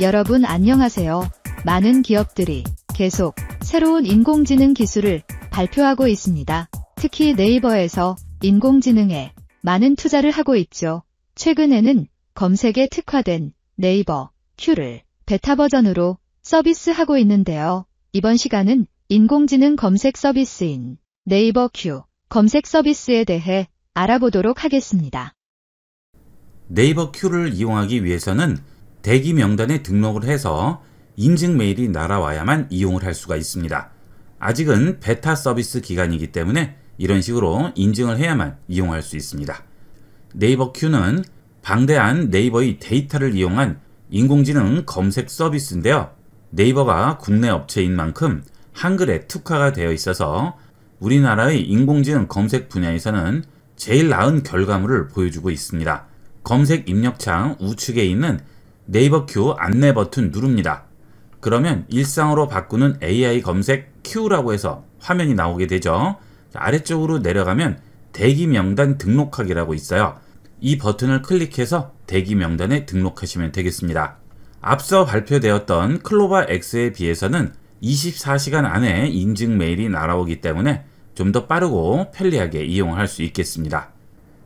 여러분 안녕하세요. 많은 기업들이 계속 새로운 인공지능 기술을 발표하고 있습니다. 특히 네이버에서 인공지능에 많은 투자를 하고 있죠. 최근에는 검색에 특화된 네이버 큐를 베타 버전으로 서비스하고 있는데요. 이번 시간은 인공지능 검색 서비스인 네이버 큐 검색 서비스에 대해 알아보도록 하겠습니다. 네이버 큐를 이용하기 위해서는 대기 명단에 등록을 해서 인증 메일이 날아와야만 이용을 할 수가 있습니다. 아직은 베타 서비스 기간이기 때문에 이런 식으로 인증을 해야만 이용할 수 있습니다. 네이버 큐는 방대한 네이버의 데이터를 이용한 인공지능 검색 서비스인데요. 네이버가 국내 업체인 만큼 한글에 특화가 되어 있어서 우리나라의 인공지능 검색 분야에서는 제일 나은 결과물을 보여주고 있습니다. 검색 입력창 우측에 있는 네이버 큐 안내 버튼 누릅니다. 그러면 일상으로 바꾸는 AI 검색 Q라고 해서 화면이 나오게 되죠. 아래쪽으로 내려가면 대기 명단 등록하기라고 있어요. 이 버튼을 클릭해서 대기 명단에 등록하시면 되겠습니다. 앞서 발표되었던 클로바 X에 비해서는 24시간 안에 인증 메일이 날아오기 때문에 좀 더 빠르고 편리하게 이용할 수 있겠습니다.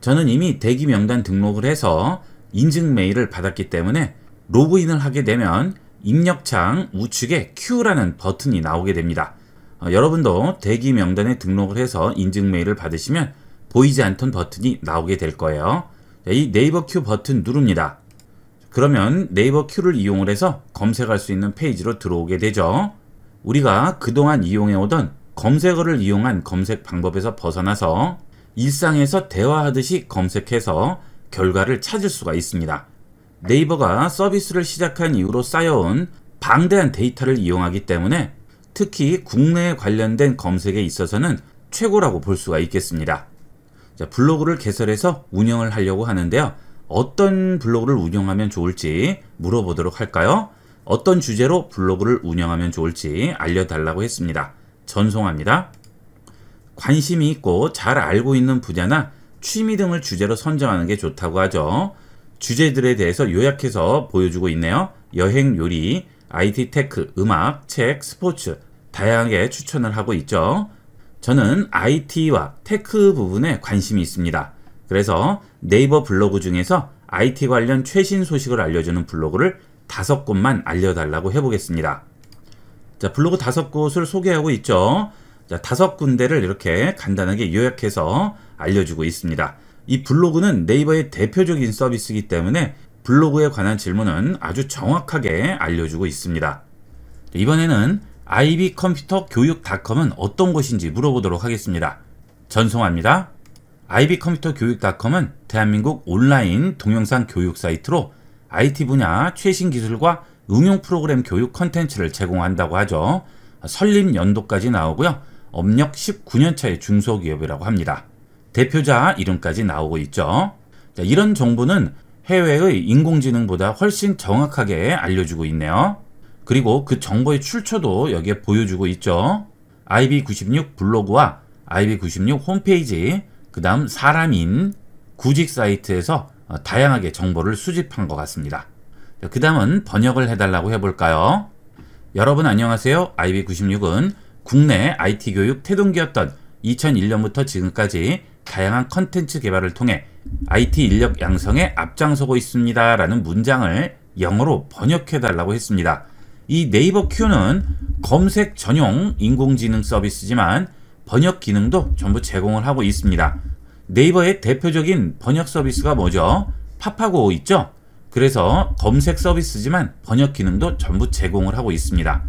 저는 이미 대기 명단 등록을 해서 인증 메일을 받았기 때문에 로그인을 하게 되면 입력창 우측에 Q라는 버튼이 나오게 됩니다. 어, 여러분도 대기 명단에 등록을 해서 인증 메일을 받으시면 보이지 않던 버튼이 나오게 될 거예요. 네, 이 네이버 Q 버튼 누릅니다. 그러면 네이버 Q를 이용을 해서 검색할 수 있는 페이지로 들어오게 되죠. 우리가 그동안 이용해오던 검색어를 이용한 검색 방법에서 벗어나서 일상에서 대화하듯이 검색해서 결과를 찾을 수가 있습니다. 네이버가 서비스를 시작한 이후로 쌓여온 방대한 데이터를 이용하기 때문에 특히 국내에 관련된 검색에 있어서는 최고라고 볼 수가 있겠습니다. 자, 블로그를 개설해서 운영을 하려고 하는데요. 어떤 블로그를 운영하면 좋을지 물어보도록 할까요? 어떤 주제로 블로그를 운영하면 좋을지 알려달라고 했습니다. 전송합니다. 관심이 있고 잘 알고 있는 분야나 취미 등을 주제로 선정하는 게 좋다고 하죠. 주제들에 대해서 요약해서 보여주고 있네요. 여행 요리, IT 테크, 음악, 책, 스포츠 다양하게 추천을 하고 있죠. 저는 IT와 테크 부분에 관심이 있습니다. 그래서 네이버 블로그 중에서 IT 관련 최신 소식을 알려주는 블로그를 다섯 곳만 알려달라고 해보겠습니다. 자, 블로그 다섯 곳을 소개하고 있죠. 자, 다섯 군데를 이렇게 간단하게 요약해서 알려주고 있습니다. 이 블로그는 네이버의 대표적인 서비스이기 때문에 블로그에 관한 질문은 아주 정확하게 알려주고 있습니다. 이번에는 ib컴퓨터교육닷컴은 어떤 곳인지 물어보도록 하겠습니다. 전송합니다. ib컴퓨터교육닷컴은 대한민국 온라인 동영상 교육 사이트로 IT 분야 최신 기술과 응용 프로그램 교육 컨텐츠를 제공한다고 하죠. 설립 연도까지 나오고요. 업력 19년차의 중소기업이라고 합니다. 대표자 이름까지 나오고 있죠. 자, 이런 정보는 해외의 인공지능보다 훨씬 정확하게 알려주고 있네요. 그리고 그 정보의 출처도 여기에 보여주고 있죠. IB96 블로그와 IB96 홈페이지, 그 다음 사람인 구직 사이트에서 어, 다양하게 정보를 수집한 것 같습니다. 그 다음은 번역을 해달라고 해볼까요? 여러분 안녕하세요. IB96은 국내 IT 교육 태동기였던 2001년부터 지금까지 다양한 컨텐츠 개발을 통해 IT 인력 양성에 앞장서고 있습니다. 라는 문장을 영어로 번역해달라고 했습니다. 이 네이버 큐는 검색 전용 인공지능 서비스지만 번역 기능도 전부 제공을 하고 있습니다. 네이버의 대표적인 번역 서비스가 뭐죠? 파파고 있죠? 그래서 검색 서비스지만 번역 기능도 전부 제공을 하고 있습니다.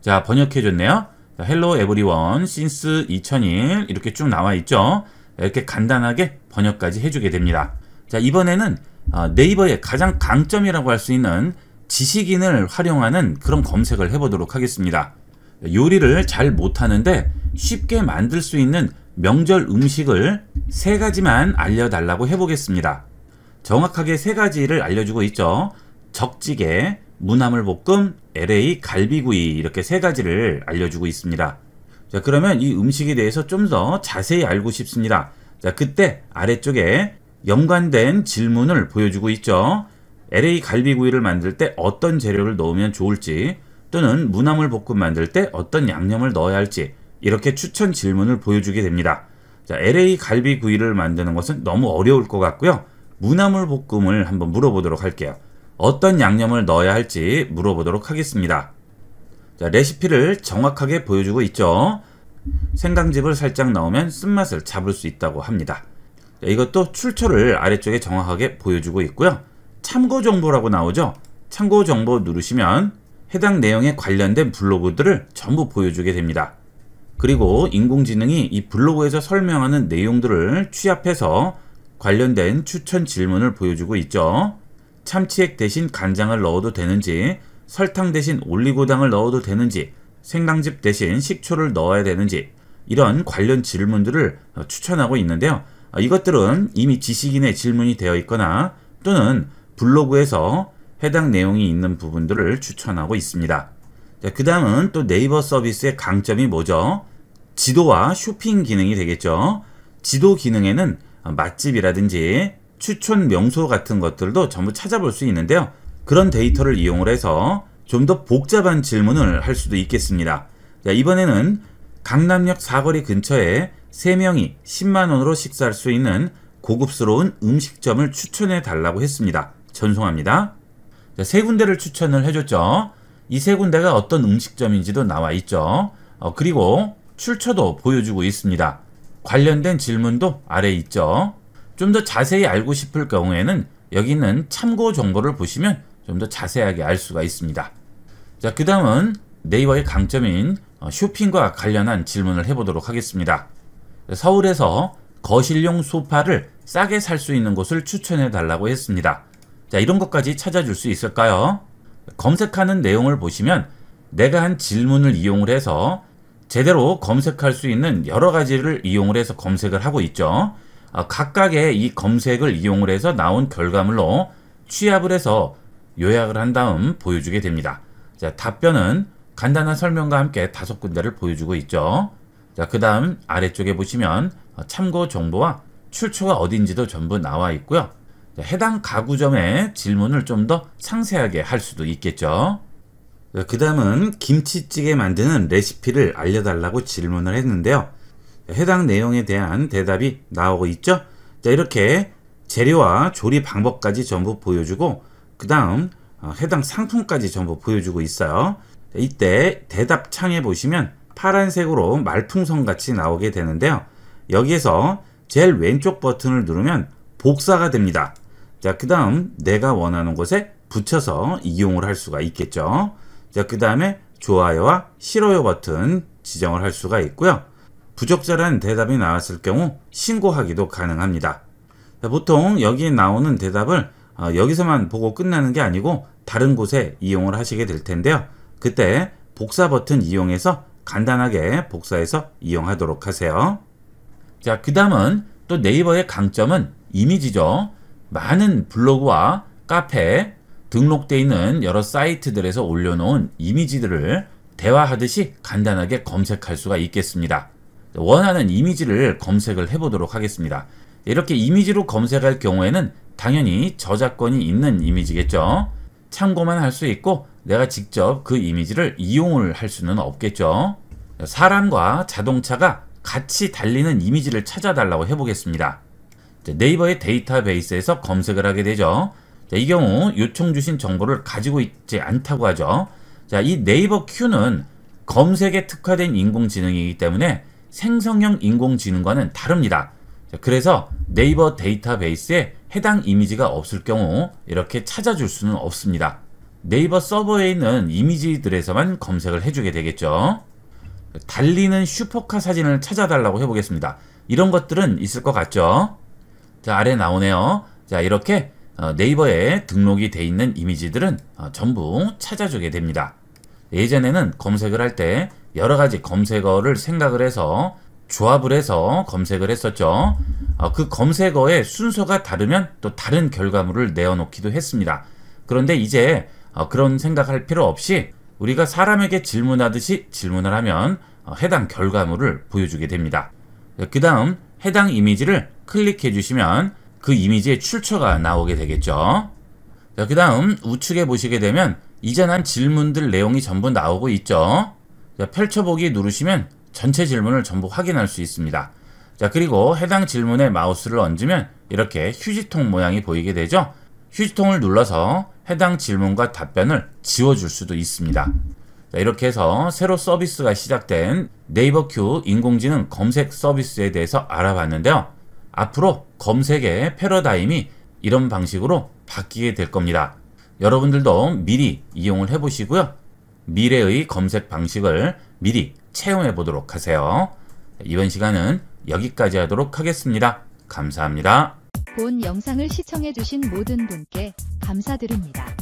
자, 번역해줬네요. 헬로 에브리원, 신스 2001 이렇게 쭉 나와 있죠. 이렇게 간단하게 번역까지 해주게 됩니다. 자 이번에는 어, 네이버의 가장 강점이라고 할 수 있는 지식인을 활용하는 그런 검색을 해보도록 하겠습니다. 요리를 잘 못하는데 쉽게 만들 수 있는 명절 음식을 세 가지만 알려달라고 해보겠습니다. 정확하게 세 가지를 알려주고 있죠. 적지게, 무나물볶음, LA 갈비구이 이렇게 세 가지를 알려주고 있습니다. 자 그러면 이 음식에 대해서 좀 더 자세히 알고 싶습니다. 자 그때 아래쪽에 연관된 질문을 보여주고 있죠. LA 갈비구이를 만들 때 어떤 재료를 넣으면 좋을지 또는 무나물 볶음 만들 때 어떤 양념을 넣어야 할지 이렇게 추천 질문을 보여주게 됩니다. 자, LA 갈비구이를 만드는 것은 너무 어려울 것 같고요. 무나물 볶음을 한번 물어보도록 할게요. 어떤 양념을 넣어야 할지 물어보도록 하겠습니다. 자, 레시피를 정확하게 보여주고 있죠. 생강즙을 살짝 넣으면 쓴맛을 잡을 수 있다고 합니다. 자, 이것도 출처를 아래쪽에 정확하게 보여주고 있고요. 참고 정보라고 나오죠. 참고 정보 누르시면 해당 내용에 관련된 블로그들을 전부 보여주게 됩니다. 그리고 인공지능이 이 블로그에서 설명하는 내용들을 취합해서 관련된 추천 질문을 보여주고 있죠. 참치액 대신 간장을 넣어도 되는지 설탕 대신 올리고당을 넣어도 되는지, 생강즙 대신 식초를 넣어야 되는지, 이런 관련 질문들을 추천하고 있는데요. 아, 이것들은 이미 지식인의 질문이 되어 있거나 또는 블로그에서 해당 내용이 있는 부분들을 추천하고 있습니다. 그 다음은 또 네이버 서비스의 강점이 뭐죠? 지도와 쇼핑 기능이 되겠죠. 지도 기능에는 아, 맛집이라든지 추천 명소 같은 것들도 전부 찾아볼 수 있는데요. 그런 데이터를 이용을 해서 좀 더 복잡한 질문을 할 수도 있겠습니다. 자, 이번에는 강남역 사거리 근처에 3명이 10만원으로 식사할 수 있는 고급스러운 음식점을 추천해 달라고 했습니다. 전송합니다. 자, 세 군데를 추천을 해줬죠. 이 세 군데가 어떤 음식점인지도 나와 있죠. 어, 그리고 출처도 보여주고 있습니다. 관련된 질문도 아래 있죠. 좀 더 자세히 알고 싶을 경우에는 여기 있는 참고 정보를 보시면 좀더 자세하게 알 수가 있습니다. 자, 그 다음은 네이버의 강점인 어, 쇼핑과 관련한 질문을 해보도록 하겠습니다. 서울에서 거실용 소파를 싸게 살 수 있는 곳을 추천해 달라고 했습니다. 자, 이런 것까지 찾아줄 수 있을까요? 검색하는 내용을 보시면 내가 한 질문을 이용을 해서 제대로 검색할 수 있는 여러 가지를 이용을 해서 검색을 하고 있죠. 어, 각각의 이 검색을 이용을 해서 나온 결과물로 취합을 해서 요약을 한 다음 보여주게 됩니다. 자, 답변은 간단한 설명과 함께 다섯 군데를 보여주고 있죠. 자, 그 다음 아래쪽에 보시면 참고 정보와 출처가 어딘지도 전부 나와 있고요. 자, 해당 가구점의 질문을 좀 더 상세하게 할 수도 있겠죠. 그 다음은 김치찌개 만드는 레시피를 알려달라고 질문을 했는데요. 해당 내용에 대한 대답이 나오고 있죠. 자, 이렇게 재료와 조리 방법까지 전부 보여주고 그 다음 어, 해당 상품까지 전부 보여주고 있어요 이때 대답 창에 보시면 파란색으로 말풍선 같이 나오게 되는데요 여기에서 제일 왼쪽 버튼을 누르면 복사가 됩니다 자그 다음 내가 원하는 곳에 붙여서 이용을 할 수가 있겠죠 자그 다음에 좋아요와 싫어요 버튼 지정을 할 수가 있고요 부적절한 대답이 나왔을 경우 신고하기도 가능합니다 자, 보통 여기에 나오는 대답을 어, 여기서만 보고 끝나는 게 아니고 다른 곳에 이용을 하시게 될 텐데요. 그때 복사 버튼 이용해서 간단하게 복사해서 이용하도록 하세요. 자, 그 다음은 또 네이버의 강점은 이미지죠. 많은 블로그와 카페, 등록되어 있는 여러 사이트들에서 올려놓은 이미지들을 대화하듯이 간단하게 검색할 수가 있겠습니다. 원하는 이미지를 검색을 해보도록 하겠습니다. 이렇게 이미지로 검색할 경우에는 당연히 저작권이 있는 이미지겠죠. 참고만 할 수 있고 내가 직접 그 이미지를 이용을 할 수는 없겠죠. 사람과 자동차가 같이 달리는 이미지를 찾아달라고 해보겠습니다. 네이버의 데이터베이스에서 검색을 하게 되죠. 이 경우 요청 주신 정보를 가지고 있지 않다고 하죠. 자, 이 네이버 Q는 검색에 특화된 인공지능이기 때문에 생성형 인공지능과는 다릅니다. 그래서 네이버 데이터베이스에 해당 이미지가 없을 경우 이렇게 찾아줄 수는 없습니다. 네이버 서버에 있는 이미지들에서만 검색을 해주게 되겠죠. 달리는 슈퍼카 사진을 찾아달라고 해보겠습니다. 이런 것들은 있을 것 같죠? 자, 아래 나오네요. 자, 이렇게 어, 네이버에 등록이 돼 있는 이미지들은 어, 전부 찾아주게 됩니다. 예전에는 검색을 할 때 여러 가지 검색어를 생각을 해서 조합을 해서 검색을 했었죠. 어, 그 검색어의 순서가 다르면 또 다른 결과물을 내어놓기도 했습니다. 그런데 이제 어, 그런 생각할 필요 없이 우리가 사람에게 질문하듯이 질문을 하면 어, 해당 결과물을 보여주게 됩니다. 그 다음 해당 이미지를 클릭해 주시면 그 이미지의 출처가 나오게 되겠죠. 그 다음 우측에 보시게 되면 이전한 질문들 내용이 전부 나오고 있죠. 펼쳐보기 누르시면 전체 질문을 전부 확인할 수 있습니다. 자 그리고 해당 질문에 마우스를 얹으면 이렇게 휴지통 모양이 보이게 되죠. 휴지통을 눌러서 해당 질문과 답변을 지워줄 수도 있습니다. 자, 이렇게 해서 새로 서비스가 시작된 네이버 큐 인공지능 검색 서비스에 대해서 알아봤는데요. 앞으로 검색의 패러다임이 이런 방식으로 바뀌게 될 겁니다. 여러분들도 미리 이용을 해보시고요. 미래의 검색 방식을 미리 체험해 보도록 하세요. 이번 시간은 여기까지 하도록 하겠습니다. 감사합니다. 본 영상을 시청해 주신 모든 분께 감사드립니다.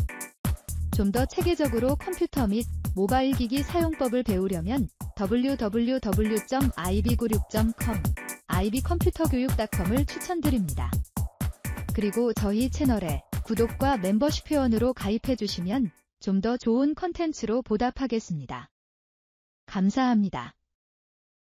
좀 더 체계적으로 컴퓨터 및 모바일 기기 사용법을 배우려면 w w w i b 9 6 c o m i b c o m p u t e r 교육 c o m 을 추천드립니다. 그리고 저희 채널에 구독과 멤버십 회원으로 가입해 주시면 좀 더 좋은 컨텐츠로 보답하겠습니다. 감사합니다.